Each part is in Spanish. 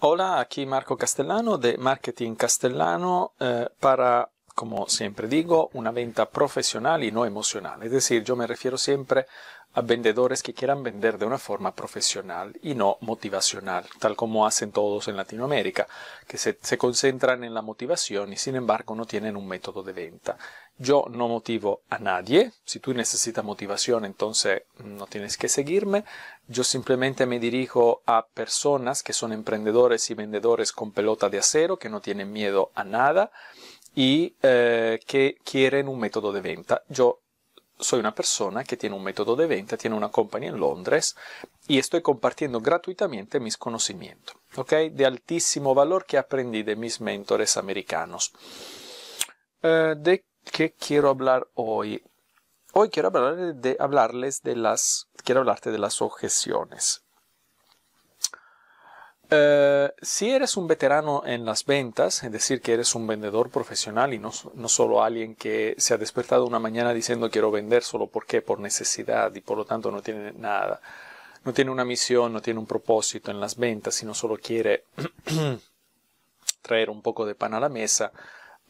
Hola, aquí Marco Castellano de Marketing Castellano eh, para, como siempre digo, una venta profesional y no emocional. Es decir, yo me refiero siempre a vendedores que quieran vender de una forma profesional y no motivacional, tal como hacen todos en Latinoamérica, que se, concentran en la motivación y sin embargo no tienen un método de venta. Yo no motivo a nadie, si tú necesitas motivación entonces mm, no tienes que seguirme, yo simplemente me dirijo a personas que son emprendedores y vendedores con pelota de acero, que no tienen miedo a nada y eh, que quieren un método de venta. Yo soy una persona que tiene un método de venta, tiene una compañía en Londres y estoy compartiendo gratuitamente mis conocimientos, ¿ok? De altísimo valor que aprendí de mis mentores americanos. Eh, ¿De qué quiero hablar hoy? Hoy quiero hablar de, hablarles de las, quiero hablarte de las objeciones. Eh, si eres un veterano en las ventas, es decir, que eres un vendedor profesional y no, no, solo alguien que se ha despertado una mañana diciendo quiero vender solo porque por necesidad y por lo tanto no tiene nada, no tiene una misión, no tiene un propósito en las ventas, sino solo quiere traer un poco de pan a la mesa,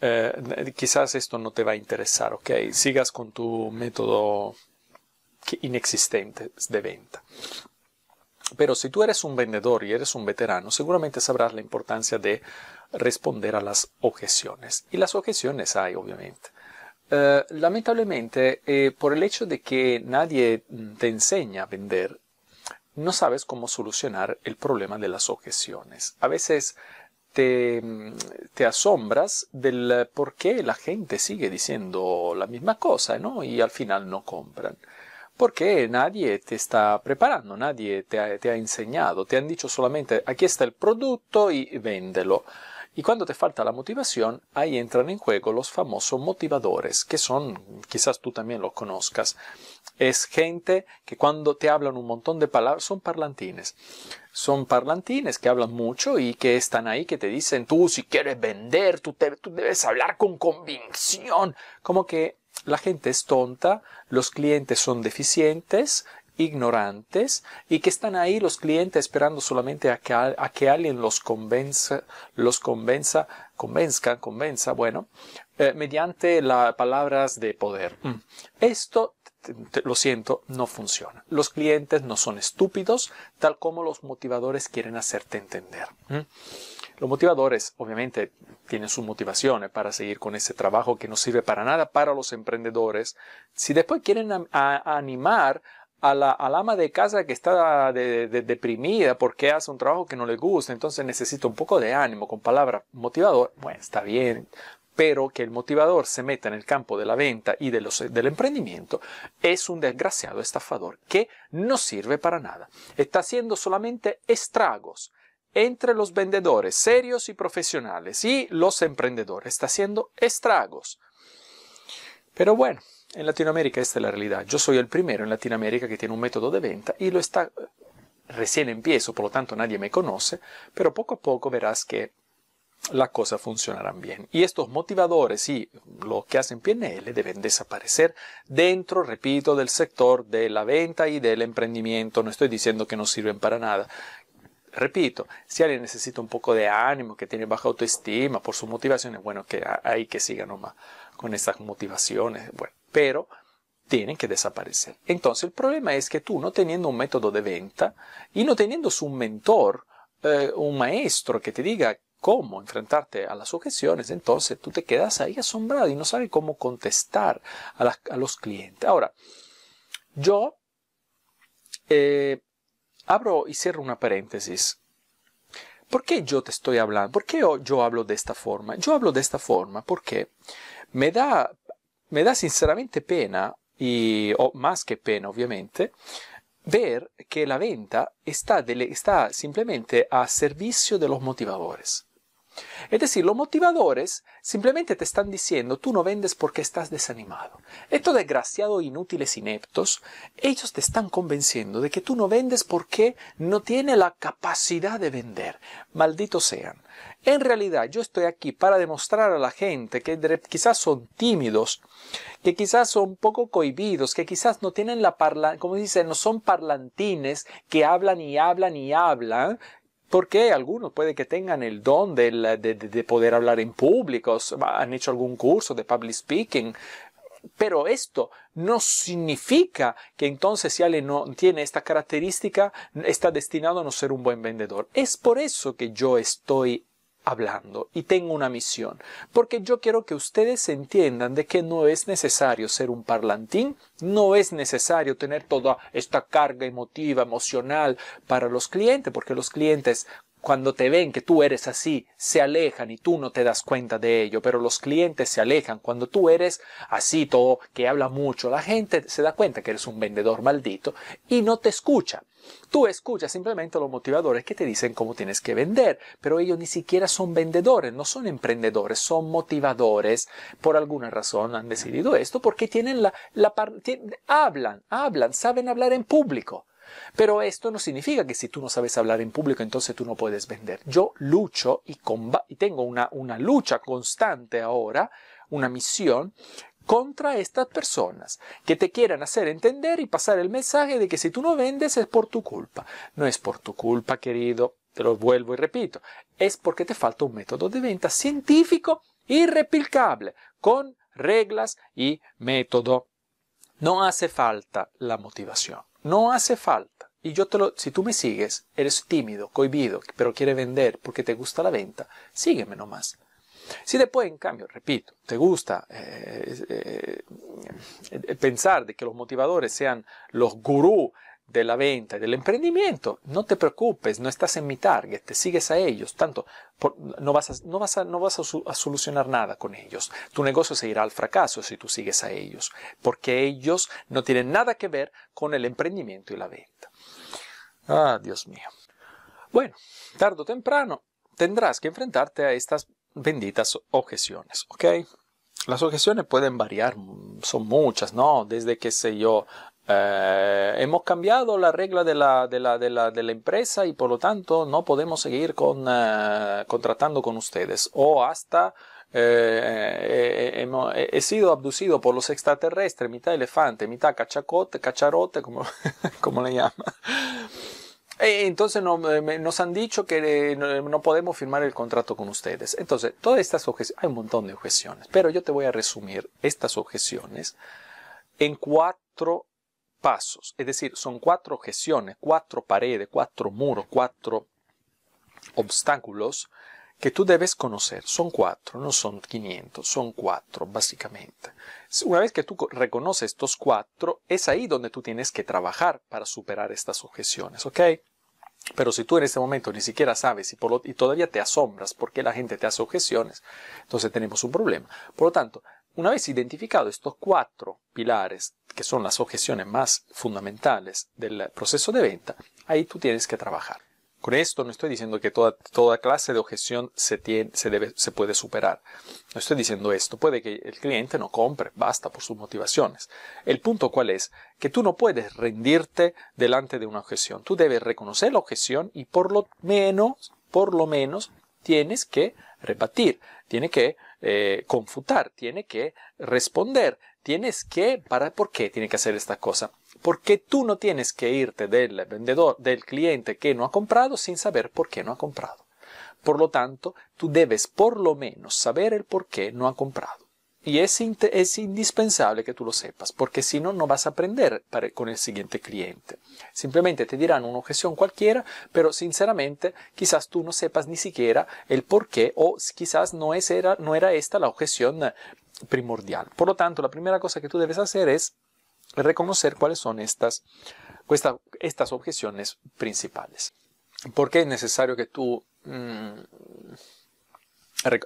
eh, quizás esto no te va a interesar, ¿ok? Sigas con tu método inexistente de venta. Pero si tú eres un vendedor y eres un veterano, seguramente sabrás la importancia de responder a las objeciones. Y las objeciones hay, obviamente. Eh, lamentablemente, eh, por el hecho de que nadie mm, te enseña a vender, no sabes cómo solucionar el problema de las objeciones. A veces te, mm, asombras del eh, por qué la gente sigue diciendo la misma cosa, ¿no? Y al final no compran porque nadie te está preparando, nadie te ha, enseñado, te han dicho solamente aquí está el producto y véndelo. Y cuando te falta la motivación, ahí entran en juego los famosos motivadores, que son, quizás tú también lo conozcas. Es gente que cuando te hablan un montón de palabras, son parlantines. Son parlantines que hablan mucho y que están ahí, que te dicen, tú si quieres vender, tú, tú debes hablar con convicción. Como que la gente es tonta, los clientes son deficientes, ignorantes y que están ahí los clientes esperando solamente a que, a que alguien los convenza, los convenza, convenzca, convenza, bueno, eh, mediante las palabras de poder. Mm. Esto lo siento, no funciona. Los clientes no son estúpidos, tal como los motivadores quieren hacerte entender. Los motivadores, obviamente, tienen sus motivaciones eh, para seguir con ese trabajo que no sirve para nada para los emprendedores. Si después quieren animar a la, ama de casa que está deprimida porque hace un trabajo que no le gusta, entonces necesita un poco de ánimo con palabra motivador. Bueno, está bien, pero que el motivador se meta en el campo de la venta y de los, del emprendimiento, es un desgraciado estafador que no sirve para nada. Está haciendo solamente estragos entre los vendedores serios y profesionales y los emprendedores. Está haciendo estragos. Pero bueno, en Latinoamérica esta es la realidad. Yo soy el primero en Latinoamérica que tiene un método de venta y lo está recién empiezo, por lo tanto nadie me conoce, pero poco a poco verás que la cosa funcionarán bien. Y estos motivadores y lo que hacen PNL deben desaparecer dentro, repito, del sector de la venta y del emprendimiento. No estoy diciendo que no sirven para nada. Repito, si alguien necesita un poco de ánimo, que tiene baja autoestima por sus motivaciones, bueno, que hay que sigan nomás con esas motivaciones. pero tienen que desaparecer. Entonces el problema es que tú no teniendo un método de venta y no teniendo su mentor, eh, un maestro que te diga cómo enfrentarte a las objeciones, entonces tú te quedas ahí asombrado y no sabes cómo contestar a, los clientes. Ahora, yo eh, abro y cierro una paréntesis. ¿Por qué yo te estoy hablando? ¿Por qué yo, hablo de esta forma? Yo hablo de esta forma porque me da, me da sinceramente pena, y, o más que pena obviamente, ver que la venta está, simplemente a servicio de los motivadores. Es decir, los motivadores simplemente te están diciendo, tú no vendes porque estás desanimado. Estos desgraciados inútiles ineptos, ellos te están convenciendo de que tú no vendes porque no tienes la capacidad de vender. Malditos sean. En realidad yo estoy aquí para demostrar a la gente que quizás son tímidos, que quizás son poco cohibidos, que quizás no tienen la parla, como dicen, no son parlantines que hablan y hablan y hablan porque algunos puede que tengan el don de, poder hablar en público, han hecho algún curso de public speaking, pero esto no significa que entonces si alguien no tiene esta característica está destinado a no ser un buen vendedor. Es por eso que yo estoy hablando y tengo una misión, porque yo quiero que ustedes entiendan de que no es necesario ser un parlantín, no es necesario tener toda esta carga emotiva, emocional para los clientes, porque los clientes cuando te ven que tú eres así, se alejan y tú no te das cuenta de ello, pero los clientes se alejan cuando tú eres así, todo que habla mucho. La gente se da cuenta que eres un vendedor maldito y no te escucha. Tú escuchas simplemente a los motivadores que te dicen cómo tienes que vender, pero ellos ni siquiera son vendedores, no son emprendedores, son motivadores. Por alguna razón han decidido esto porque tienen la, la parte, hablan, hablan, saben hablar en público. Pero esto no significa que si tú no sabes hablar en público, entonces tú no puedes vender. Yo lucho y, tengo una, una lucha constante ahora, una misión contra estas personas que te quieran hacer entender y pasar el mensaje de que si tú no vendes es por tu culpa. No es por tu culpa, querido, te lo vuelvo y repito, es porque te falta un método de venta científico irreplicable, con reglas y método. No hace falta la motivación. No hace falta. Y yo te lo, si tú me sigues, eres tímido, cohibido, pero quiere vender porque te gusta la venta, sígueme nomás. Si después, en cambio, repito, te gusta eh, eh, eh, pensar de que los motivadores sean los gurús de la venta y del emprendimiento, no te preocupes, no estás en mi target, te sigues a ellos, tanto no vas, a, no vas, no vas a, solucionar nada con ellos. Tu negocio se irá al fracaso si tú sigues a ellos, porque ellos no tienen nada que ver con el emprendimiento y la venta. Ah, Dios mío. Bueno, tarde o temprano tendrás que enfrentarte a estas benditas objeciones, ¿ok? Las objeciones pueden variar, son muchas, ¿no? Desde que sé yo, eh, hemos cambiado la regla de la, de, la, de, la, de la, empresa y por lo tanto no podemos seguir con, eh, contratando con ustedes. O hasta eh, he sido abducido por los extraterrestres, mitad elefante, mitad cachacote, cacharote, como, como le llama. E, entonces nos han dicho que no podemos firmar el contrato con ustedes. Entonces, todas estas objeciones, hay un montón de objeciones, pero yo te voy a resumir estas objeciones en cuatro pasos, es decir, son cuatro objeciones, cuatro paredes, cuatro muros, cuatro obstáculos que tú debes conocer. Son cuatro, no son 500, son cuatro, básicamente. Una vez que tú reconoces estos cuatro, es ahí donde tú tienes que trabajar para superar estas objeciones, ¿ok? Pero si tú en este momento ni siquiera sabes y, todavía te asombras porque la gente te hace objeciones, entonces tenemos un problema. Por lo tanto, una vez identificado estos cuatro pilares, que son las objeciones más fundamentales del proceso de venta, ahí tú tienes que trabajar. Con esto no estoy diciendo que toda, toda clase de objeción se, se, puede superar. No estoy diciendo esto. Puede que el cliente no compre, basta por sus motivaciones. El punto cuál es, que tú no puedes rendirte delante de una objeción. Tú debes reconocer la objeción y por lo menos, por lo menos, tienes que rebatir, tienes que eh, confutar, tiene que responder, tienes que, para, ¿por qué tiene que hacer esta cosa? Porque tú no tienes que irte del vendedor, del cliente que no ha comprado sin saber por qué no ha comprado. Por lo tanto, tú debes por lo menos saber el por qué no ha comprado. Y es, indispensable que tú lo sepas, porque si no, no vas a aprender con el siguiente cliente. Simplemente te dirán una objeción cualquiera, pero sinceramente quizás tú no sepas ni siquiera el por qué o quizás no, es, era, no era esta la objeción eh, primordial. Por lo tanto, la primera cosa que tú debes hacer es reconocer cuáles son estas, estas objeciones principales. ¿Por qué es necesario que tú... Mm,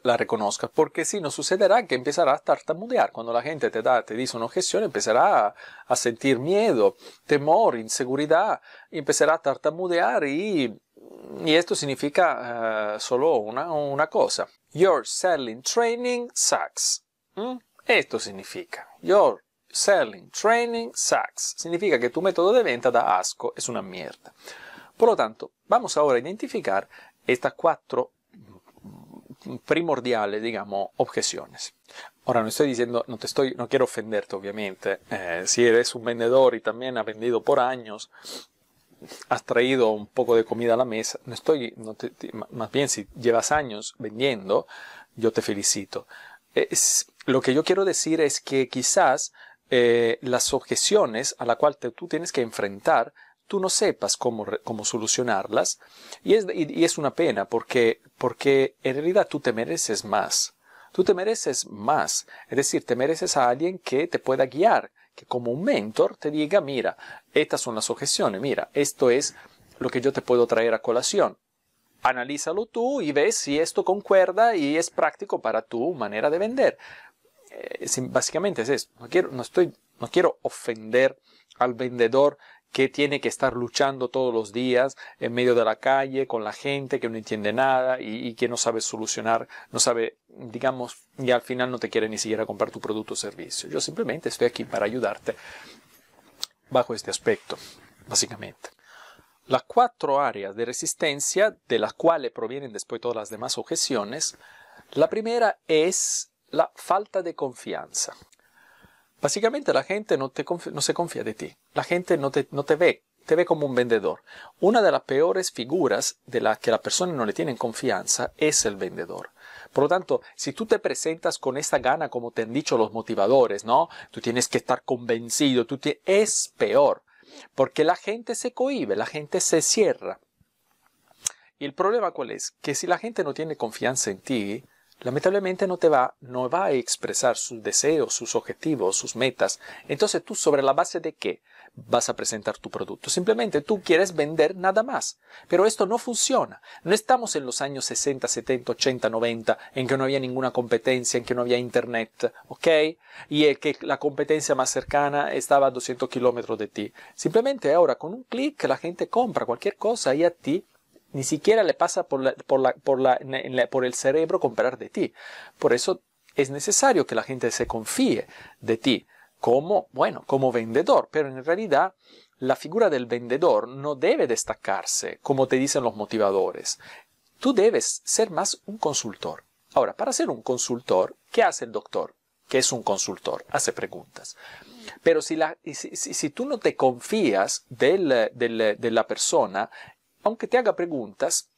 la reconozca porque si no sucederá que empezará a tartamudear. Cuando la gente te da, te dice una objeción, empezará a, sentir miedo, temor, inseguridad, empezará a tartamudear y, esto significa eh, solo una, cosa. Your selling training sucks. ¿Mm? Esto significa. Your selling training sucks. Significa que tu método de venta da asco, es una mierda. Por lo tanto, vamos ahora a identificar estas cuatro primordiales, digamos, objeciones. Ahora, no estoy diciendo, no te estoy, no quiero ofenderte, obviamente. Eh, si eres un vendedor y también has vendido por años, has traído un poco de comida a la mesa, no estoy, no te, más bien si llevas años vendiendo, yo te felicito. Es, lo que yo quiero decir es que quizás eh, las objeciones a la cual tú tienes que enfrentar tú no sepas cómo, solucionarlas y es, es una pena porque, porque en realidad tú te mereces más. Tú te mereces más, es decir, te mereces a alguien que te pueda guiar, que como un mentor te diga, mira, estas son las objeciones, mira, esto es lo que yo te puedo traer a colación. Analízalo tú y ves si esto concuerda y es práctico para tu manera de vender. Eh, básicamente es esto. No quiero, no, estoy, no quiero ofender al vendedor que tiene que estar luchando todos los días en medio de la calle con la gente que no entiende nada y, que no sabe solucionar, no sabe, digamos, y al final no te quiere ni siquiera comprar tu producto o servicio. Yo simplemente estoy aquí para ayudarte bajo este aspecto, básicamente. Las cuatro áreas de resistencia, de las cuales provienen después todas las demás objeciones, la primera es la falta de confianza. Básicamente la gente no, se confía de ti, la gente no te, ve, te ve como un vendedor. Una de las peores figuras de las que la persona no le tienen confianza es el vendedor. Por lo tanto, si tú te presentas con esta gana, como te han dicho los motivadores, ¿no? Tú tienes que estar convencido, tú te... es peor, porque la gente se cohíbe, la gente se cierra. Y el problema cuál es? Que si la gente no tiene confianza en ti, lamentablemente no te va, no va a expresar sus deseos, sus objetivos, sus metas. Entonces tú sobre la base de qué vas a presentar tu producto. Simplemente tú quieres vender nada más. Pero esto no funciona. No estamos en los años 60, 70, 80, 90, en que no había ninguna competencia, en que no había internet, ¿ok? Y que la competencia más cercana estaba a 200 kilómetros de ti. Simplemente ahora con un clic la gente compra cualquier cosa y a ti ni siquiera le pasa por, el cerebro comprar de ti. Por eso es necesario que la gente se confíe de ti como, bueno, como vendedor, pero en realidad la figura del vendedor no debe destacarse, como te dicen los motivadores. Tú debes ser más un consultor. Ahora, para ser un consultor, ¿qué hace el doctor? Que es un consultor, hace preguntas. Pero si, la, tú no te confías de la persona aunque te haga preguntas,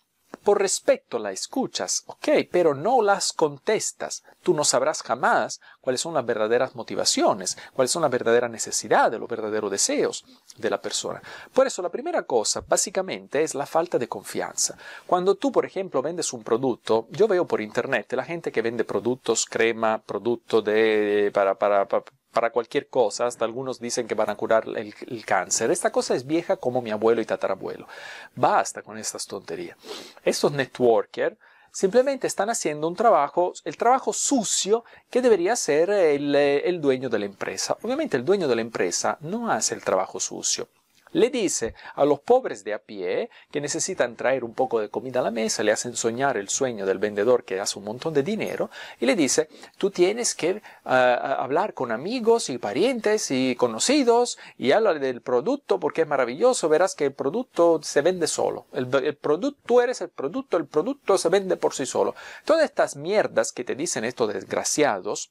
por respeto la escuchas, ok, pero no las contestas. Tú no sabrás jamás cuáles son las verdaderas motivaciones, cuáles son las verdaderas necesidades, los verdaderos deseos de la persona. Por eso la primera cosa básicamente es la falta de confianza. Cuando tú, por ejemplo, vendes un producto, yo veo por internet la gente que vende productos, crema, producto de, para, para para cualquier cosa, hasta algunos dicen que van a curar el, cáncer. Esta cosa es vieja como mi abuelo y tatarabuelo. Basta con estas tonterías. Estos networkers simplemente están haciendo un trabajo, el trabajo sucio que debería hacer eh, el dueño de la empresa. Obviamente el dueño de la empresa no hace el trabajo sucio. Le dice a los pobres de a pie que necesitan traer un poco de comida a la mesa, le hacen soñar el sueño del vendedor que hace un montón de dinero y le dice, tú tienes que ah, ah, hablar con amigos y parientes y conocidos y habla del producto porque es maravilloso, verás que el producto se vende solo. El, producto, tú eres el producto, el producto se vende por sí solo. Todas estas mierdas que te dicen estos desgraciados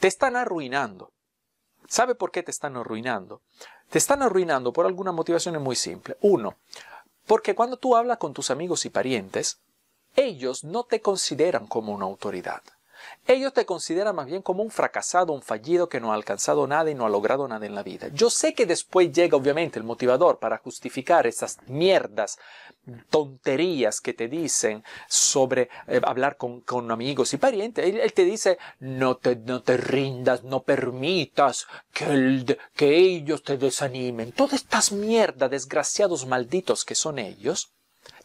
te están arruinando. ¿Sabe por qué te están arruinando? te están arruinando por alguna motivación muy simple. Uno, porque cuando tú hablas con tus amigos y parientes, ellos no te consideran como una autoridad. Ellos te consideran más bien como un fracasado, un fallido que no ha alcanzado nada y no ha logrado nada en la vida. Yo sé que después llega obviamente el motivador para justificar esas mierdas, tonterías que te dicen sobre eh, hablar con, amigos y parientes. Él, te dice, no te, rindas, no permitas que, que ellos te desanimen. Todas estas mierdas, desgraciados malditos que son ellos,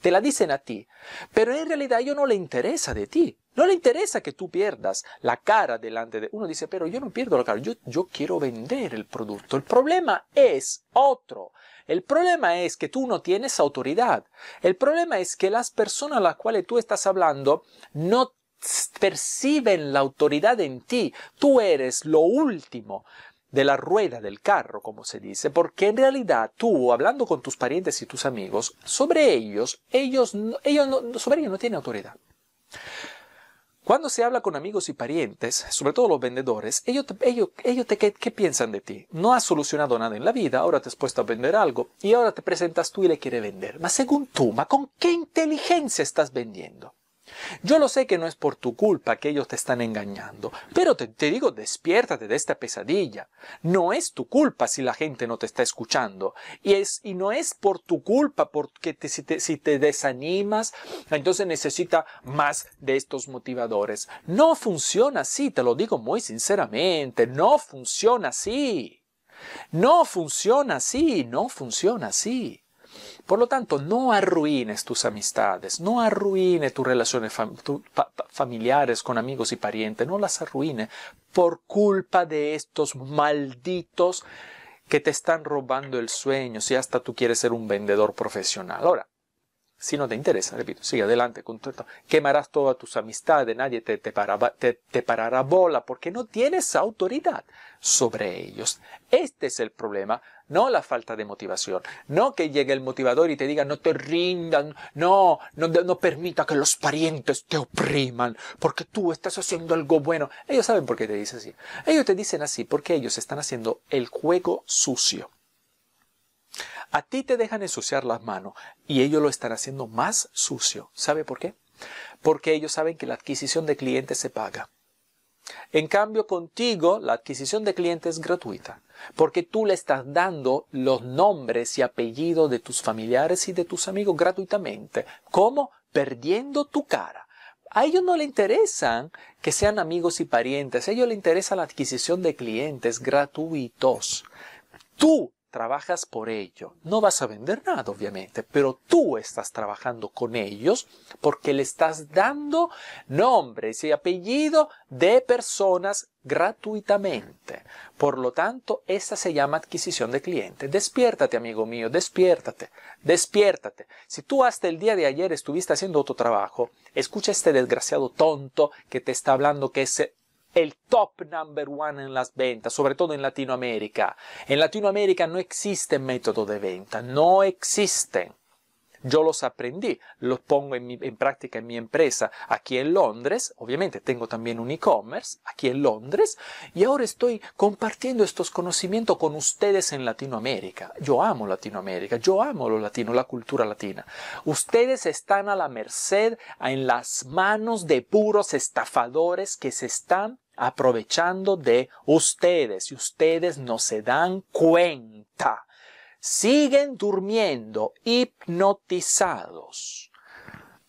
te la dicen a ti, pero en realidad a ellos no le interesa de ti. No le interesa que tú pierdas la cara delante de... Uno dice, pero yo no pierdo la cara, yo quiero vender el producto. El problema es otro. El problema es que tú no tienes autoridad. El problema es que las personas a las cuales tú estás hablando no perciben la autoridad en ti. Tú eres lo último de la rueda del carro, como se dice, porque en realidad tú, hablando con tus parientes y tus amigos, sobre ellos, ellos, ellos sobre ellos no tienen autoridad. Cuando se habla con amigos y parientes, sobre todo los vendedores, ellos, ellos, ellos te, ¿qué, ¿qué, piensan de ti? No has solucionado nada en la vida, ahora te has puesto a vender algo y ahora te presentas tú y le quieres vender. Mas según tú, ¿ma con qué inteligencia estás vendiendo? Yo lo sé que no es por tu culpa que ellos te están engañando, pero te, digo, despiértate de esta pesadilla. No es tu culpa si la gente no te está escuchando. Y, es, y no es por tu culpa porque si, si te desanimas, entonces necesita más de estos motivadores. No funciona así, te lo digo muy sinceramente, no funciona así. No funciona así, no funciona así. Por lo tanto, no arruines tus amistades, no arruine tus relaciones familiares con amigos y parientes, no las arruine por culpa de estos malditos que te están robando el sueño, si hasta tú quieres ser un vendedor profesional. Ahora, si no te interesa, repito, sigue adelante con Quemarás todas tus amistades, nadie te, te, parará bola porque no tienes autoridad sobre ellos. Este es el problema, no la falta de motivación. No que llegue el motivador y te diga no te rindan, no, no, no permita que los parientes te opriman porque tú estás haciendo algo bueno. Ellos saben por qué te dicen así. Ellos te dicen así porque ellos están haciendo el juego sucio. A ti te dejan ensuciar las manos y ellos lo están haciendo más sucio. ¿Sabe por qué? Porque ellos saben que la adquisición de clientes se paga. En cambio, contigo la adquisición de clientes es gratuita, porque tú le estás dando los nombres y apellidos de tus familiares y de tus amigos gratuitamente. ¿Cómo? Perdiendo tu cara. A ellos no le interesan que sean amigos y parientes, a ellos les interesa la adquisición de clientes gratuitos. Tú trabajas por ello. No vas a vender nada, obviamente, pero tú estás trabajando con ellos porque le estás dando nombres y apellido de personas gratuitamente. Por lo tanto, esta se llama adquisición de cliente. Despiértate, amigo mío, despiértate, despiértate. Si tú hasta el día de ayer estuviste haciendo otro trabajo, escucha este desgraciado tonto que te está hablando que es è il top number one en las ventas, sobre todo en Latinoamérica. En Latinoamérica no existe metodo di venta, no esiste. Yo los aprendí, los pongo en, práctica en mi empresa aquí en Londres, obviamente tengo también un e-commerce aquí en Londres, y ahora estoy compartiendo estos conocimientos con ustedes en Latinoamérica. Yo amo Latinoamérica, yo amo lo latino, la cultura latina. Ustedes están a la merced, en las manos de puros estafadores que se están aprovechando de ustedes y ustedes no se dan cuenta siguen durmiendo, hipnotizados.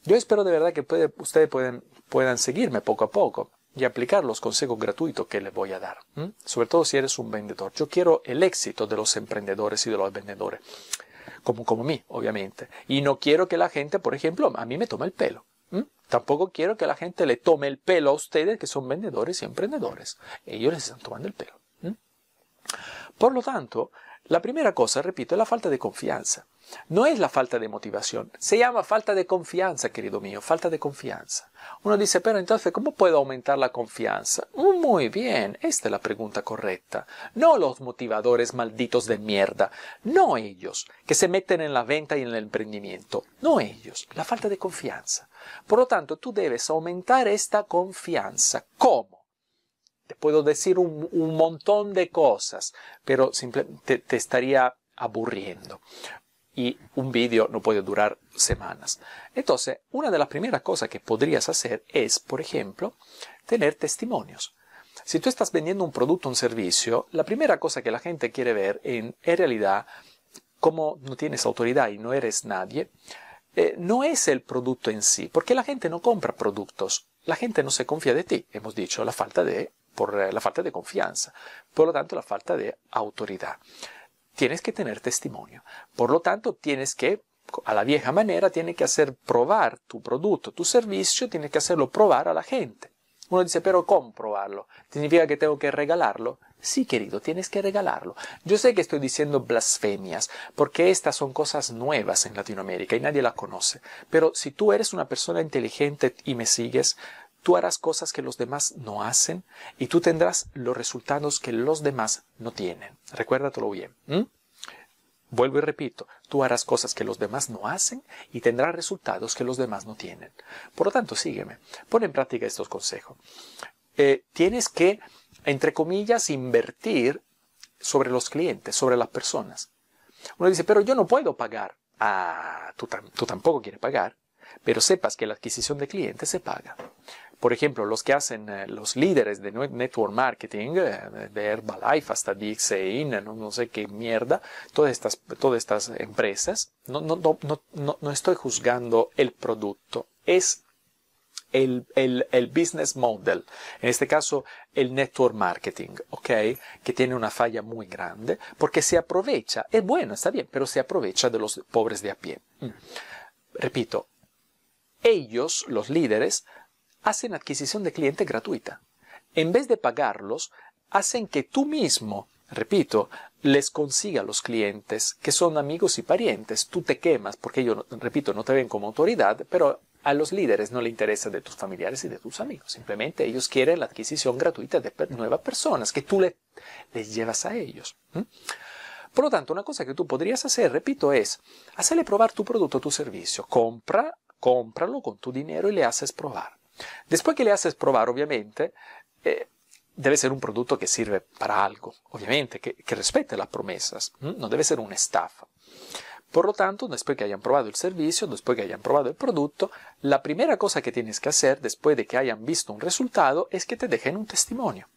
Yo espero de verdad que ustedes pueden, puedan seguirme poco a poco y aplicar los consejos gratuitos que les voy a dar, sobre todo si eres un vendedor. Yo quiero el éxito de los emprendedores y de los vendedores, como, como mí, obviamente. Y no quiero que la gente, por ejemplo, a mí me tome el pelo. Tampoco quiero que la gente le tome el pelo a ustedes que son vendedores y emprendedores. Ellos les están tomando el pelo. Por lo tanto, la primera cosa, repito, es la falta de confianza. No es la falta de motivación, se llama falta de confianza, querido mío, falta de confianza. Uno dice, pero entonces, ¿cómo puedo aumentar la confianza? Mm, muy bien, esta es la pregunta correcta. No los motivadores malditos de mierda, no ellos, que se meten en la venta y en el emprendimiento, no ellos, la falta de confianza. Por lo tanto, tú debes aumentar esta confianza. ¿Cómo? puedo decir un, montón de cosas, pero simplemente te, estaría aburriendo y un vídeo no puede durar semanas. Entonces, una de las primeras cosas que podrías hacer es, por ejemplo, tener testimonios. Si tú estás vendiendo un producto o un servicio, la primera cosa que la gente quiere ver en, realidad, como no tienes autoridad y no eres nadie, eh, no es el producto en sí, porque la gente no compra productos, la gente no se confía de ti, hemos dicho, la falta de por eh, la falta de confianza, por lo tanto la falta de autoridad. Tienes que tener testimonio, por lo tanto tienes que, a la vieja manera, tienes que hacer probar tu producto, tu servicio, tienes que hacerlo probar a la gente. Uno dice, pero comprobarlo, ¿Significa que tengo que regalarlo? Sí, querido, tienes que regalarlo. Yo sé que estoy diciendo blasfemias, porque estas son cosas nuevas en Latinoamérica y nadie las conoce. Pero si tú eres una persona inteligente y me sigues, Tú harás cosas que los demás no hacen y tú tendrás los resultados que los demás no tienen. Recuérdatelo bien. Vuelvo y repito, tú harás cosas que los demás no hacen y tendrás resultados que los demás no tienen. Por lo tanto, sígueme, pon en práctica estos consejos. Eh, tienes que, entre comillas, invertir sobre los clientes, sobre las personas. Uno dice, pero yo no puedo pagar. Ah, tú tampoco quieres pagar, pero sepas que la adquisición de clientes se paga. Por ejemplo, los que hacen eh, los líderes de network marketing, eh, de Herbalife hasta DXAIN, no, no, sé qué mierda, todas estas, todas estas empresas, no, estoy juzgando el producto, es el, business model, en este caso el network marketing, ¿ok? Que tiene una falla muy grande porque se aprovecha, es bueno, está bien, pero se aprovecha de los pobres de a pie. Mm. Repito, ellos, los líderes, hacen adquisición de cliente gratuita. En vez de pagarlos, hacen que tú mismo, repito, les consiga a los clientes, que son amigos y parientes. Tú te quemas porque ellos, repito, no te ven como autoridad, pero a los líderes no le interesa de tus familiares y de tus amigos. Simplemente ellos quieren la adquisición gratuita de nuevas personas que tú les llevas a ellos. Por lo tanto, una cosa que tú podrías hacer, repito, es hacerle probar tu producto o tu servicio. Compra, cómpralo con tu dinero y le haces probar. Después que le haces probar, obviamente, eh, debe ser un producto que sirve para algo, obviamente, que, respete las promesas, no debe ser una estafa. Por lo tanto, después que hayan probado el servicio, después que hayan probado el producto, la primera cosa que tienes que hacer después de que hayan visto un resultado es que te dejen un testimonio.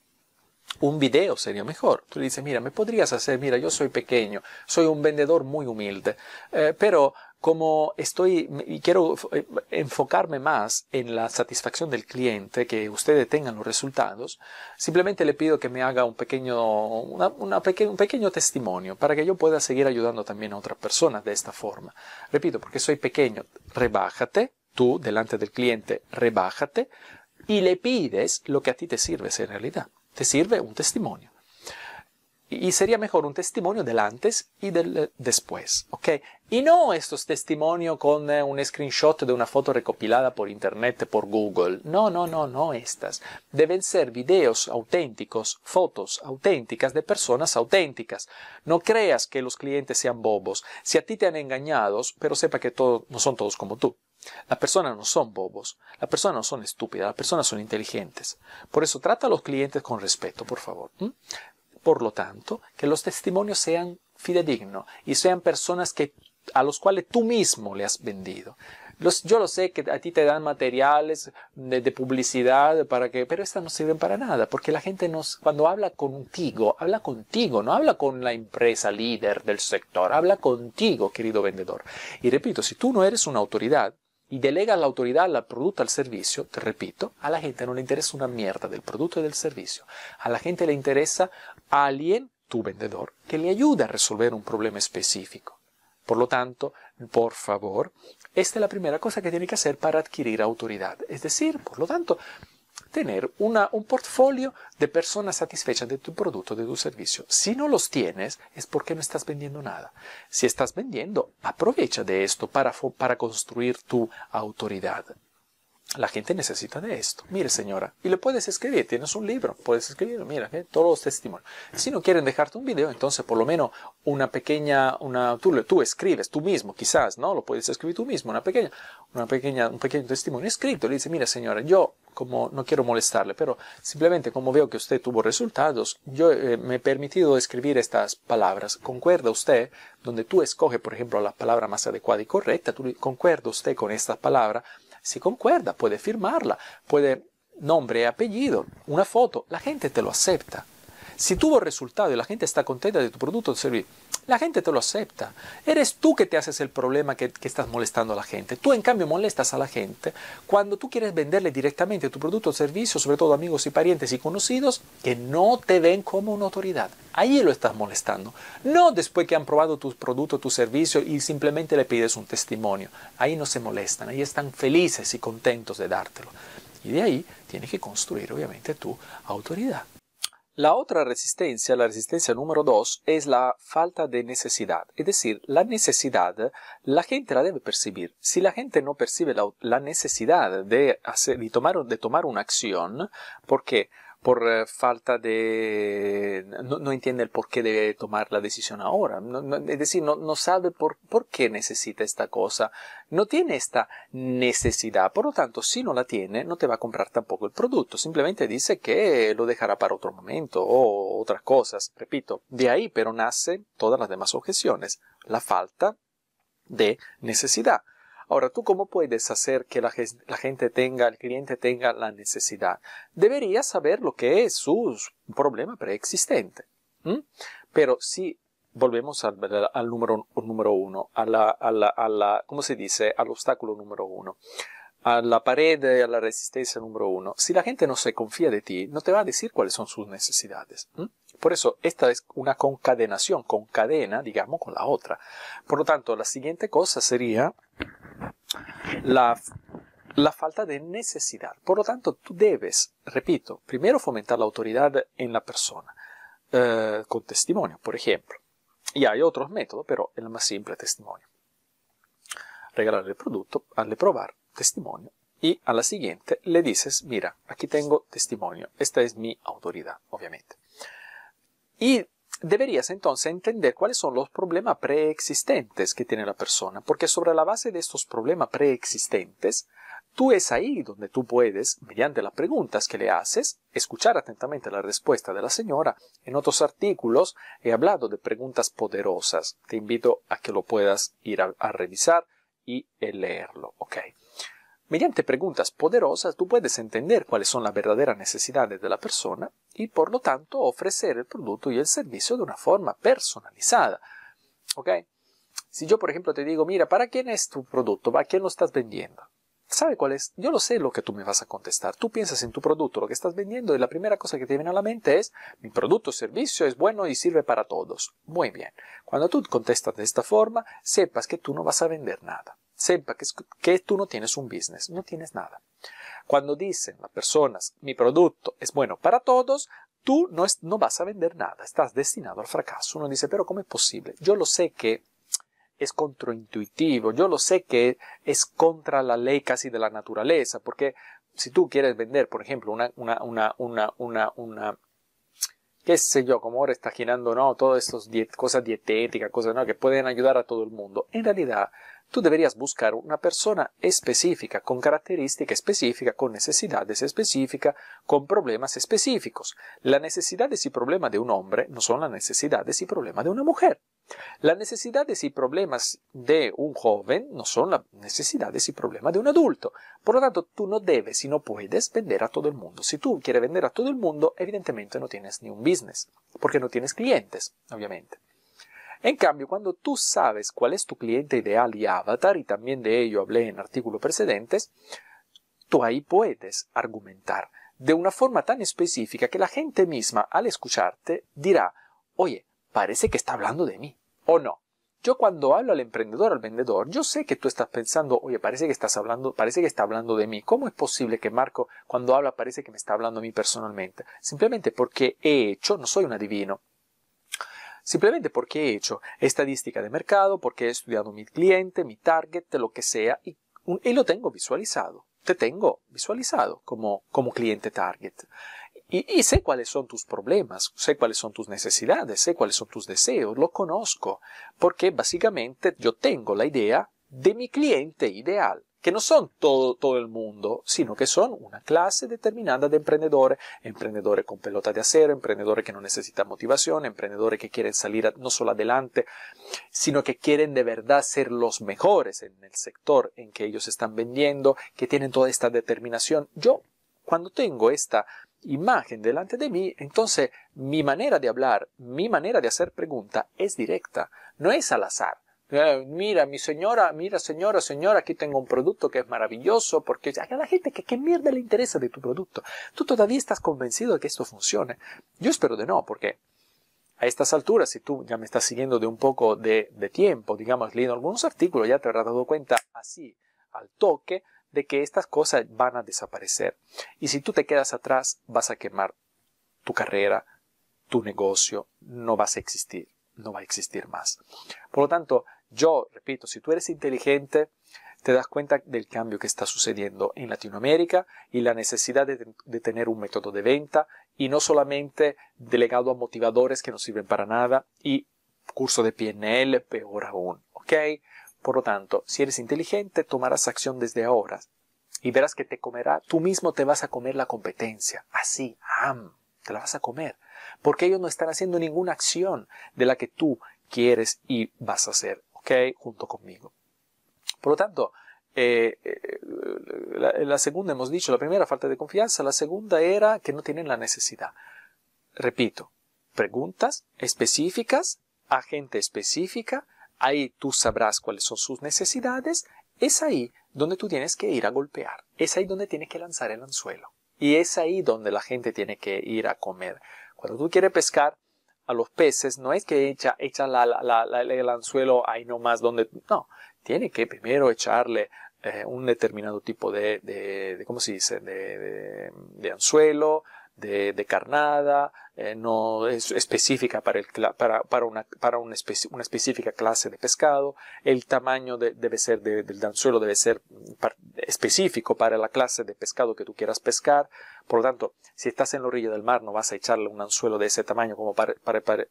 Un video sería mejor. Tú le dices, mira, me podrías hacer, mira, yo soy pequeño, soy un vendedor muy humilde, eh, pero como estoy y quiero eh, enfocarme más en la satisfacción del cliente, que ustedes tengan los resultados, simplemente le pido que me haga un pequeño, un pequeño testimonio para que yo pueda seguir ayudando también a otra persona de esta forma. Repito, porque soy pequeño, rebájate, tú delante del cliente, rebájate y le pides lo que a ti te sirve en realidad. Te sirve un testimonio y sería mejor un testimonio del antes y del eh, después, ¿ok? Y no estos testimonios con eh, un screenshot de una foto recopilada por internet, por Google. No, no, no, no estas. Deben ser videos auténticos, fotos auténticas de personas auténticas. No creas que los clientes sean bobos. Si a ti te han engañado, pero sepa que todos, no son todos como tú. Las personas no son bobos, las personas no son estúpidas, las personas son inteligentes. Por eso trata a los clientes con respeto, por favor por lo tanto, que los testimonios sean fidedignos y sean personas que, a los cuales tú mismo le has vendido. yo lo sé que a ti te dan materiales de, publicidad para que, pero estas no sirven para nada, porque la gente nos, cuando habla contigo, habla contigo, no habla con la empresa líder del sector, habla contigo, querido vendedor. Y repito, si tú no eres una autoridad, y delega la autoridad al producto, al servicio, te repito, a la gente no le interesa una mierda del producto y del servicio. A la gente le interesa a alguien, tu vendedor, que le ayude a resolver un problema específico. Por lo tanto, por favor, esta es la primera cosa que tiene que hacer para adquirir autoridad. Es decir, por lo tanto, tener una, un portfolio de personas satisfechas de tu producto, de tu servicio. Si no los tienes, es porque no estás vendiendo nada. Si estás vendiendo, aprovecha de esto para, para construir tu autoridad. La gente necesita de esto. Mire, señora, y le puedes escribir, tienes un libro, puedes escribir, mira, eh, todos los testimonios. Si no quieren dejarte un video, entonces por lo menos una pequeña, una, tú, tú escribes tú mismo, quizás, ¿no? Lo puedes escribir tú mismo, una pequeña, una pequeña, un pequeño testimonio escrito. Le dice, mira, señora, yo como no quiero molestarle, pero simplemente como veo que usted tuvo resultados, yo eh, me he permitido escribir estas palabras. Concuerda usted, donde tú escoge, por ejemplo, la palabra más adecuada y correcta, concuerda usted con esta palabra si concuerda, puede firmarla, puede nombre y apellido, una foto, la gente te lo acepta. Si tuvo resultado y la gente está contenta de tu producto o servicio, la gente te lo acepta. Eres tú que te haces el problema que, estás molestando a la gente. Tú, en cambio, molestas a la gente cuando tú quieres venderle directamente tu producto o servicio, sobre todo amigos y parientes y conocidos, que no te ven como una autoridad. Ahí lo estás molestando. No después que han probado tu producto, o tu servicio y simplemente le pides un testimonio. Ahí no se molestan, ahí están felices y contentos de dártelo. Y de ahí tienes que construir, obviamente, tu autoridad. La otra resistencia, la resistencia número dos, es la falta de necesidad. Es decir, la necesidad la gente la debe percibir. Si la gente no percibe la, necesidad de, tomar, de tomar una acción, ¿por qué? por eh, falta de... No, entiende el por qué debe tomar la decisión ahora. es decir, no, sabe por, qué necesita esta cosa. No tiene esta necesidad. Por lo tanto, si no la tiene, no te va a comprar tampoco el producto. Simplemente dice que lo dejará para otro momento o otras cosas. Repito, de ahí pero nace todas las demás objeciones. La falta de necesidad. Ahora, ¿tú cómo puedes hacer que la, gente tenga, el cliente tenga la necesidad? Debería saber lo que es su problema preexistente. Pero si volvemos al, número, número, uno, a la, a la, ¿cómo se dice? Al obstáculo número uno, a la pared a la resistencia número uno. Si la gente no se confía de ti, no te va a decir cuáles son sus necesidades. Por eso, esta es una concadenación, concadena, digamos, con la otra. Por lo tanto, la siguiente cosa sería la, falta de necesidad. Por lo tanto, tú debes, repito, primero fomentar la autoridad en la persona, eh, con testimonio, por ejemplo. Y hay otros métodos, pero el más simple testimonio. Regalar el producto, hazle probar, testimonio. Y a la siguiente le dices, mira, aquí tengo testimonio, esta es mi autoridad, obviamente. Y deberías entonces entender cuáles son los problemas preexistentes que tiene la persona, porque sobre la base de estos problemas preexistentes, tú es ahí donde tú puedes, mediante las preguntas que le haces, escuchar atentamente la respuesta de la señora. En otros artículos he hablado de preguntas poderosas. Te invito a que lo puedas ir a, revisar y leerlo. ¿ok? Mediante preguntas poderosas tú puedes entender cuáles son las verdaderas necesidades de la persona y por lo tanto ofrecer el producto y el servicio de una forma personalizada. ¿Ok? Si yo, por ejemplo, te digo, mira, ¿para quién es tu producto? ¿Para quién lo estás vendiendo? ¿Sabe cuál es? Yo lo sé lo que tú me vas a contestar. Tú piensas en tu producto, lo que estás vendiendo, y la primera cosa que te viene a la mente es, mi producto o servicio es bueno y sirve para todos. Muy bien. Cuando tú contestas de esta forma, sepas que tú no vas a vender nada sepa que, que tú no tienes un business, no tienes nada. Cuando dicen las personas, mi producto es bueno para todos, tú no, es, no vas a vender nada, estás destinado al fracaso. Uno dice, pero ¿cómo es posible? Yo lo sé que es contraintuitivo, yo lo sé que es contra la ley casi de la naturaleza, porque si tú quieres vender, por ejemplo, una, una, una, una, una qué sé yo, como ahora está girando, ¿no? Todas estas cosas dietéticas, cosas, ¿no? Que pueden ayudar a todo el mundo. En realidad, tú deberías buscar una persona específica, con características específicas, con necesidades específicas, con problemas específicos. Las necesidades y problemas de un hombre no son las necesidades y problemas de una mujer. Las necesidades y problemas de un joven no son las necesidades y problemas de un adulto. Por lo tanto, tú no debes y no puedes vender a todo el mundo. Si tú quieres vender a todo el mundo, evidentemente no tienes ni un business, porque no tienes clientes, obviamente. En cambio, cuando tú sabes cuál es tu cliente ideal y avatar, y también de ello hablé en artículos precedentes, tú ahí puedes argumentar de una forma tan específica que la gente misma al escucharte dirá, oye, parece que está hablando de mí, ¿o no? Yo cuando hablo al emprendedor, al vendedor, yo sé que tú estás pensando, oye, parece que estás hablando, parece que está hablando de mí. ¿Cómo es posible que Marco cuando habla parece que me está hablando a mí personalmente? Simplemente porque he hecho, no soy un adivino, simplemente porque he hecho estadística de mercado, porque he estudiado mi cliente, mi target, lo que sea, y, lo tengo visualizado. Te tengo visualizado como, como cliente target. Y, sé cuáles son tus problemas, sé cuáles son tus necesidades, sé cuáles son tus deseos, lo conozco, porque básicamente yo tengo la idea de mi cliente ideal, que no son todo, todo el mundo, sino que son una clase determinada de emprendedores, emprendedores con pelota de acero, emprendedores que no necesitan motivación, emprendedores que quieren salir no solo adelante, sino que quieren de verdad ser los mejores en el sector en que ellos están vendiendo, que tienen toda esta determinación. Yo, cuando tengo esta imagen delante de mí, entonces mi manera de hablar, mi manera de hacer pregunta es directa, no es al azar. Eh, mira, mi señora, mira, señora, señora, aquí tengo un producto que es maravilloso, porque a la gente, que, ¿qué mierda le interesa de tu producto? ¿Tú todavía estás convencido de que esto funcione? Yo espero de no, porque a estas alturas, si tú ya me estás siguiendo de un poco de, de tiempo, digamos, leyendo algunos artículos, ya te habrás dado cuenta así, al toque, de que estas cosas van a desaparecer. Y si tú te quedas atrás, vas a quemar tu carrera, tu negocio, no vas a existir, no va a existir más. Por lo tanto, yo, repito, si tú eres inteligente, te das cuenta del cambio que está sucediendo en Latinoamérica y la necesidad de, tener un método de venta y no solamente delegado a motivadores que no sirven para nada y curso de PNL peor aún, ¿ok? Por lo tanto, si eres inteligente, tomarás acción desde ahora y verás que te comerá, tú mismo te vas a comer la competencia. Así, am, te la vas a comer. Porque ellos no están haciendo ninguna acción de la que tú quieres y vas a hacer, ¿ok? Junto conmigo. Por lo tanto, eh, eh, la, segunda hemos dicho, la primera falta de confianza, la segunda era que no tienen la necesidad. Repito, preguntas específicas agente específica ahí tú sabrás cuáles son sus necesidades, es ahí donde tú tienes que ir a golpear, es ahí donde tienes que lanzar el anzuelo y es ahí donde la gente tiene que ir a comer. Cuando tú quieres pescar a los peces, no es que echa, el anzuelo ahí nomás donde... No, tiene que primero echarle eh, un determinado tipo de, de, ¿cómo se dice?, de anzuelo, de, carnada, eh, no es específica para, una, específica clase de pescado, el tamaño debe ser del anzuelo debe ser específico para la clase de pescado que tú quieras pescar, por lo tanto, si estás en la orilla del mar no vas a echarle un anzuelo de ese tamaño como para,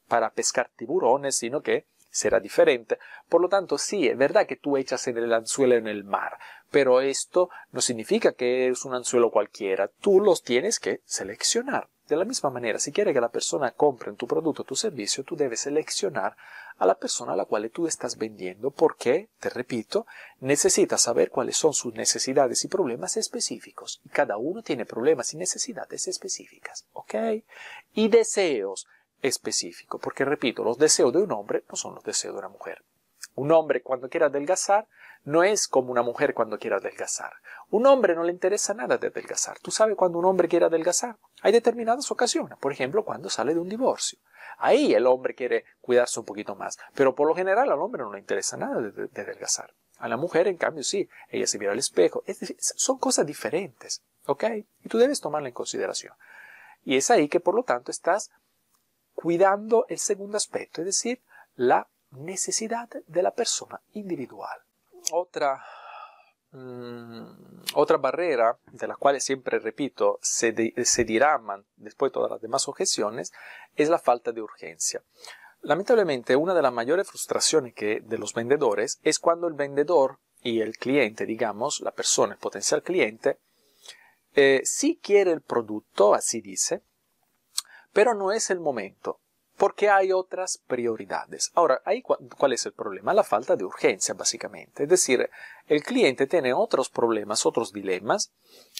para pescar tiburones, sino que será diferente. Por lo tanto, sí, es verdad que tú echas el anzuelo en el mar, pero esto no significa que es un anzuelo cualquiera, tú los tienes que seleccionar. De la misma manera, si quieres que la persona compre tu producto o tu servicio, tú debes seleccionar a la persona a la cual tú estás vendiendo porque, te repito, necesitas saber cuáles son sus necesidades y problemas específicos. cada uno tiene problemas y necesidades específicas, ¿ok? Y deseos específico, porque repito, los deseos de un hombre no son los deseos de una mujer. Un hombre cuando quiera adelgazar no es como una mujer cuando quiera adelgazar. Un hombre no le interesa nada de adelgazar. ¿Tú sabes cuando un hombre quiere adelgazar? Hay determinadas ocasiones, por ejemplo, cuando sale de un divorcio. Ahí el hombre quiere cuidarse un poquito más, pero por lo general al hombre no le interesa nada de, adelgazar. A la mujer, en cambio, sí, ella se mira al espejo. son cosas diferentes, ¿ok? Y tú debes tomarla en consideración. Y es ahí que, por lo tanto, estás cuidando el segundo aspecto, es decir, la necesidad de la persona individual. Otra, mm, otra barrera, de la cual siempre repito, se, de, diraman después todas las demás objeciones, es la falta de urgencia. Lamentablemente, una de las mayores frustraciones que, de los vendedores es cuando el vendedor y el cliente, digamos, la persona, el potencial cliente, eh, si quiere el producto, así dice, pero no es el momento porque hay otras prioridades. Ahora, cuál es el problema? La falta de urgencia, básicamente. Es decir, el cliente tiene otros problemas, otros dilemas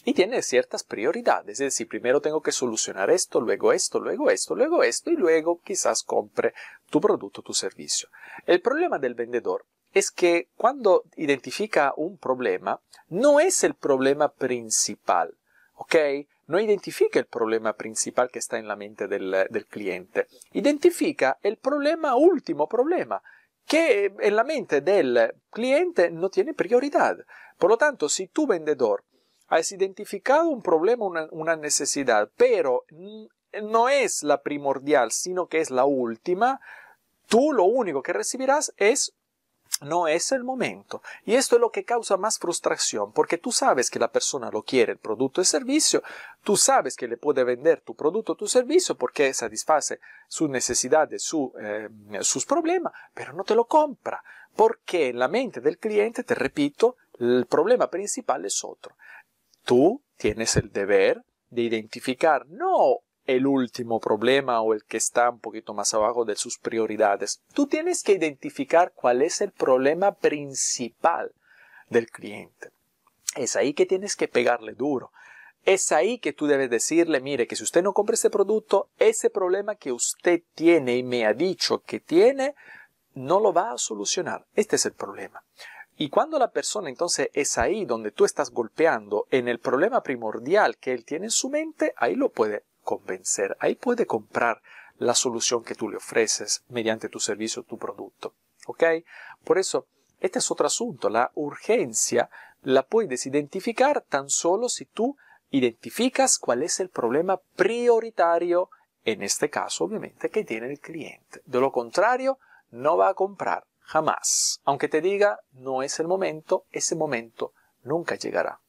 y tiene ciertas prioridades. Es decir, primero tengo que solucionar esto, luego esto, luego esto, luego esto y luego quizás compre tu producto, tu servicio. El problema del vendedor es que cuando identifica un problema, no es el problema principal. ¿Ok? no identifica el problema principal que está en la mente eh, del, cliente, identifica el problema último problema que en la mente del cliente no tiene prioridad. Por lo tanto, si tú, vendedor has identificado un problema, una, una necesidad, pero no es la primordial, sino que es la última, tú lo único que recibirás es no es el momento. Y esto es lo que causa más frustración, porque tú sabes que la persona lo quiere, el producto el servicio, tú sabes que le puede vender tu producto o tu servicio porque satisface sus necesidades, su, eh, sus problemas, pero no te lo compra, porque en la mente del cliente, te repito, el problema principal es otro. Tú tienes el deber de identificar no el último problema o el que está un poquito más abajo de sus prioridades. Tú tienes que identificar cuál es el problema principal del cliente. Es ahí que tienes que pegarle duro. Es ahí que tú debes decirle, mire, que si usted no compra ese producto, ese problema que usted tiene y me ha dicho que tiene, no lo va a solucionar. Este es el problema. Y cuando la persona entonces es ahí donde tú estás golpeando en el problema primordial que él tiene en su mente, ahí lo puede convencer. Ahí puede comprar la solución que tú le ofreces mediante tu servicio o tu producto. ¿Ok? Por eso, este es otro asunto. La urgencia la puedes identificar tan solo si tú identificas cuál es el problema prioritario, en este caso obviamente, que tiene el cliente. De lo contrario, no va a comprar jamás. Aunque te diga, no es el momento, ese momento nunca llegará.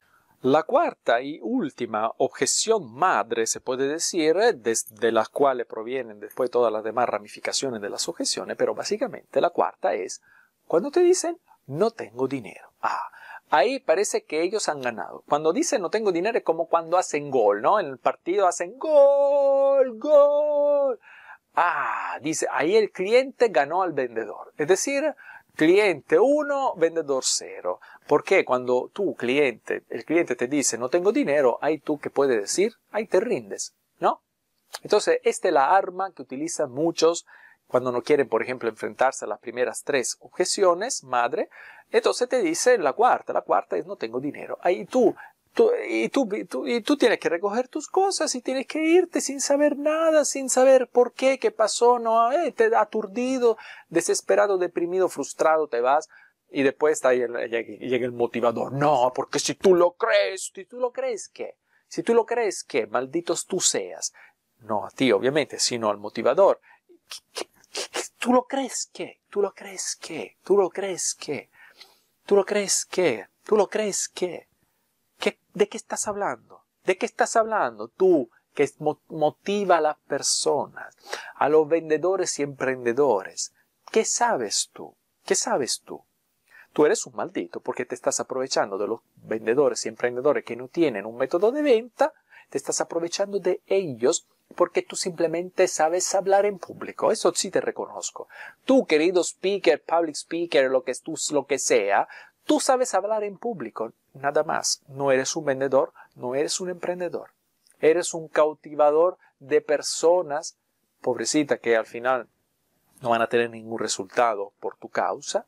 La cuarta y última objeción madre, se puede decir, desde la cual provienen después todas las demás ramificaciones de las objeciones, pero básicamente la cuarta es cuando te dicen no tengo dinero. Ah, ahí parece que ellos han ganado. Cuando dicen no tengo dinero es como cuando hacen gol, ¿no? En el partido hacen gol, gol. Ah, dice, ahí el cliente ganó al vendedor. Es decir, cliente 1, vendedor 0. qué? cuando tú, cliente, el cliente te dice no tengo dinero, ahí tú que puedes decir, ahí te rindes, ¿no? Entonces, esta es la arma que utilizan muchos cuando no quieren, por ejemplo, enfrentarse a las primeras tres objeciones, madre, entonces te dice la cuarta, la cuarta es no tengo dinero. Ahí tú Tú, y, tú, y tú tienes que recoger tus cosas y tienes que irte sin saber nada, sin saber por qué, qué pasó, no, eh, te, aturdido, desesperado, deprimido, frustrado, te vas. Y después está ahí llega el motivador. No, porque si tú lo crees, si tú lo crees que, si tú lo crees que, malditos tú seas. No a ti, obviamente, sino al motivador. tú lo crees que, tú lo crees que, tú lo crees que, tú lo crees que, tú lo crees que. ¿De qué estás hablando? ¿De qué estás hablando tú que motiva a las personas, a los vendedores y emprendedores? ¿Qué sabes tú? ¿Qué sabes tú? Tú eres un maldito porque te estás aprovechando de los vendedores y emprendedores que no tienen un método de venta, te estás aprovechando de ellos porque tú simplemente sabes hablar en público. Eso sí te reconozco. Tú, querido speaker, public speaker, lo que, tú, lo que sea, Tú sabes hablar en público, nada más. No eres un vendedor, no eres un emprendedor. Eres un cautivador de personas, pobrecita, que al final no van a tener ningún resultado por tu causa.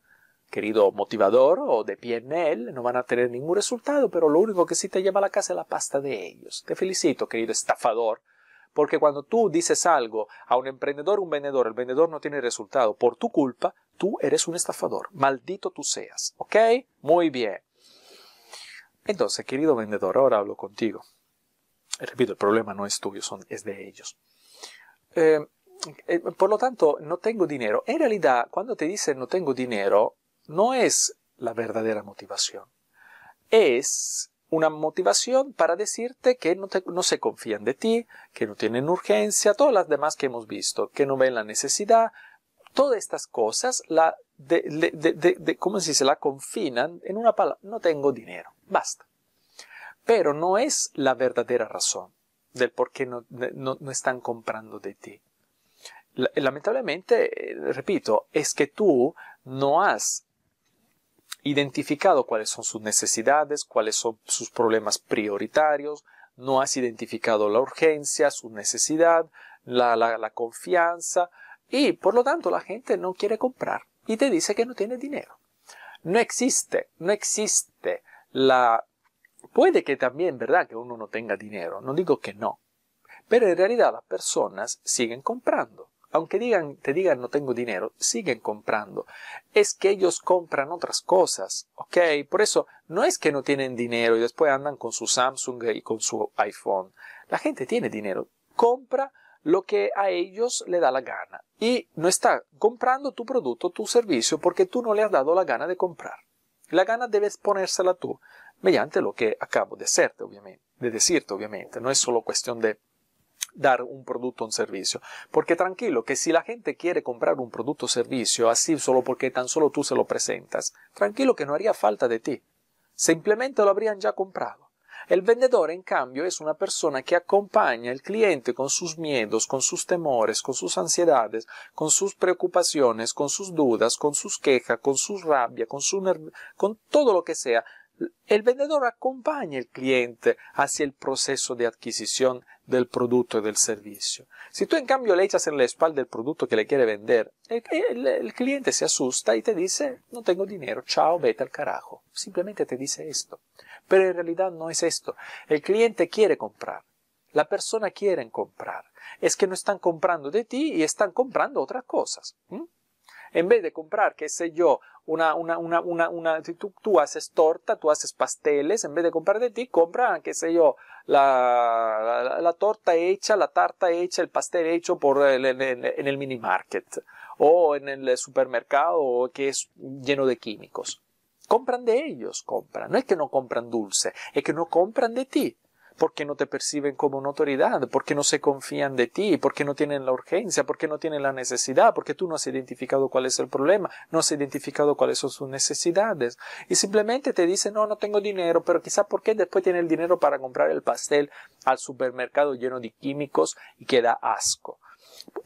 Querido motivador o de pie en él, no van a tener ningún resultado, pero lo único que sí te lleva a la casa es la pasta de ellos. Te felicito, querido estafador, porque cuando tú dices algo a un emprendedor, o un vendedor, el vendedor no tiene resultado por tu culpa, tú eres un estafador, maldito tú seas, ¿ok? Muy bien. Entonces, querido vendedor, ahora hablo contigo. Repito, el problema no es tuyo, son, es de ellos. Eh, eh, por lo tanto, no tengo dinero. En realidad, cuando te dicen no tengo dinero, no es la verdadera motivación. Es una motivación para decirte que no, se confían de ti, que no tienen urgencia, todas las demás que hemos visto, que no ven la necesidad, todas estas cosas la, de, de, de, ¿cómo se dice? La confinan en una palabra, no tengo dinero, basta. Pero no es la verdadera razón del por qué no, no, están comprando de ti. Lamentablemente, eh, repito, es que tú no has identificado cuáles son sus necesidades, cuáles son sus problemas prioritarios, no has identificado la urgencia, su necesidad, la, la confianza, y por lo tanto la gente no quiere comprar y te dice que no tiene dinero. No existe, no existe la... Puede que también, ¿verdad? Que uno no tenga dinero, no digo que no, pero en realidad las personas siguen comprando. Aunque digan, te digan no tengo dinero, siguen comprando. Es que ellos compran otras cosas, ¿ok? Por eso no es que no tienen dinero y después andan con su Samsung y con su iPhone. La gente tiene dinero, compra lo que a ellos le da la gana. Y no está comprando tu producto, tu servicio, porque tú no le has dado la gana de comprar. La gana debes ponérsela tú, mediante lo que acabo de obviamente, de decirte, obviamente. No es solo cuestión de dar un producto o un servicio. Porque tranquilo, que si la gente quiere comprar un producto o servicio así solo porque tan solo tú se lo presentas, tranquilo que no haría falta de ti. Simplemente lo habrían ya comprado. El vendedor, en cambio, es una persona que acompaña al cliente con sus miedos, con sus temores, con sus ansiedades, con sus preocupaciones, con sus dudas, con sus quejas, con su rabia, con, con todo lo que sea. El vendedor acompaña al cliente hacia el proceso de adquisición del producto y del servicio. Si tú en cambio le echas en la espalda el producto que le quiere vender, el, el, cliente se asusta y te dice, no tengo dinero, chao, vete al carajo. Simplemente te dice esto. Pero en realidad no es esto. El cliente quiere comprar. La persona quiere comprar. Es que no están comprando de ti y están comprando otras cosas. En vez de comprar, qué sé yo, una, una, una, una, tú, haces torta, tú haces pasteles, en vez de comprar de ti, compra, qué sé yo, la, torta hecha, la tarta hecha, el pastel hecho por en el mini market o en el supermercado que es lleno de químicos. Compran de ellos, compran. No es que no compran dulce, es que no compran de ti. Porque no te perciben como una autoridad, porque no se confían de ti, porque no tienen la urgencia, porque no tienen la necesidad, porque tú no has identificado cuál es el problema, no has identificado cuáles son sus necesidades. Y simplemente te dicen, no, no tengo dinero, pero quizás porque después tiene el dinero para comprar el pastel al supermercado lleno de químicos y que da asco.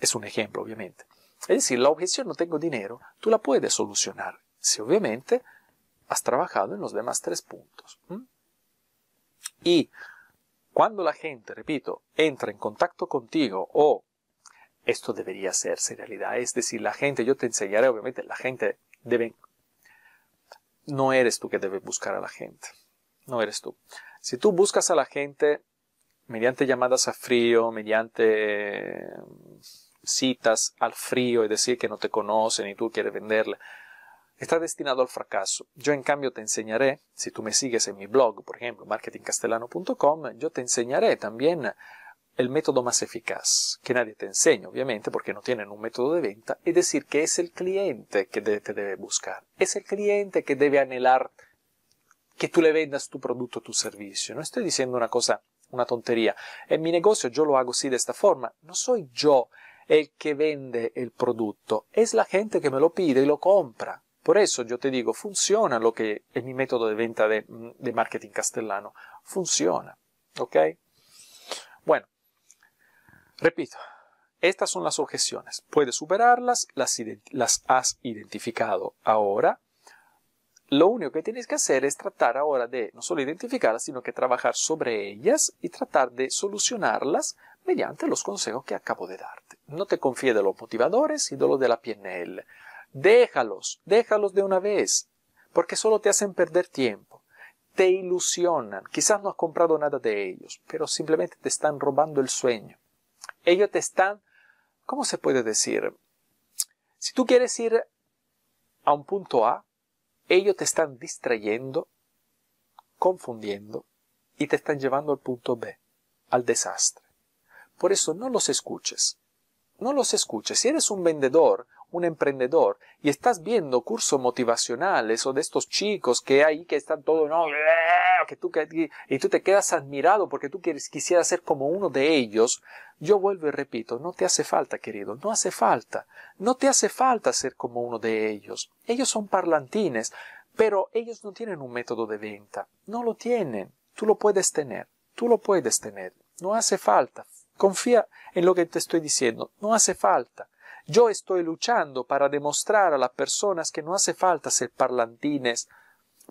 Es un ejemplo, obviamente. Es decir, la objeción no tengo dinero, tú la puedes solucionar. Si obviamente has trabajado en los demás tres puntos. Y cuando la gente, repito, entra en contacto contigo o esto debería hacerse en realidad, es decir, la gente, yo te enseñaré, obviamente, la gente debe... No eres tú que debes buscar a la gente, no eres tú. Si tú buscas a la gente mediante llamadas a frío, mediante eh, citas al frío, y decir, que no te conocen y tú quieres venderle, está destinado al fracaso. Yo en cambio te enseñaré, si tú me sigues en mi blog, por ejemplo, marketingcastellano.com, yo te enseñaré también el método más eficaz, que nadie te enseña, obviamente, porque no tienen un método de venta, es decir, que es el cliente que te debe buscar, es el cliente que debe anhelar que tú le vendas tu producto, o tu servicio. No estoy diciendo una cosa, una tontería. En mi negocio yo lo hago así de esta forma. No soy yo el que vende el producto, es la gente que me lo pide y lo compra. Por eso yo te digo, funciona lo que es mi método de venta de, marketing castellano. Funciona. ¿Ok? Bueno, repito, estas son las objeciones. Puedes superarlas, las, has identificado ahora. Lo único que tienes que hacer es tratar ahora de no solo identificarlas, sino que trabajar sobre ellas y tratar de solucionarlas mediante los consejos que acabo de darte. No te confíes de los motivadores y de los de la PNL. Déjalos, déjalos de una vez, porque solo te hacen perder tiempo, te ilusionan, quizás no has comprado nada de ellos, pero simplemente te están robando el sueño. Ellos te están, ¿cómo se puede decir? Si tú quieres ir a un punto A, ellos te están distrayendo, confundiendo y te están llevando al punto B, al desastre. Por eso no los escuches. No los escuches. Si eres un vendedor un emprendedor y estás viendo cursos motivacionales o de estos chicos que hay que están todo no que y tú te quedas admirado porque tú quieres, quisieras ser como uno de ellos yo vuelvo y repito no te hace falta querido no hace falta no te hace falta ser como uno de ellos ellos son parlantines pero ellos no tienen un método de venta no lo tienen tú lo puedes tener tú lo puedes tener no hace falta confía en lo que te estoy diciendo no hace falta yo estoy luchando para demostrar a las personas que no hace falta ser parlantines,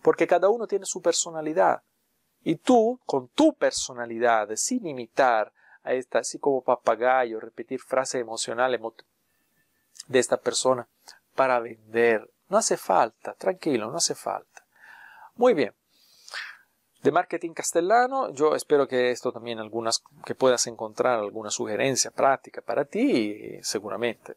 porque cada uno tiene su personalidad. Y tú, con tu personalidad, sin imitar a esta, así como papagayo, repetir frases emocionales de esta persona para vender. No hace falta, tranquilo, no hace falta. Muy bien. De marketing castellano, yo espero que esto también algunas, que puedas encontrar alguna sugerencia práctica para ti, seguramente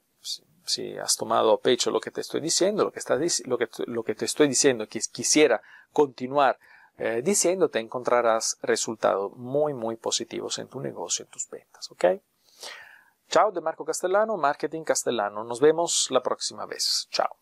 si has tomado a pecho lo que te estoy diciendo, lo que, lo que, lo que te estoy diciendo, que quisiera continuar eh, diciendo, te encontrarás resultados muy, muy positivos en tu negocio, en tus ventas. ¿Ok? Chao de Marco Castellano, Marketing Castellano. Nos vemos la próxima vez. Chao.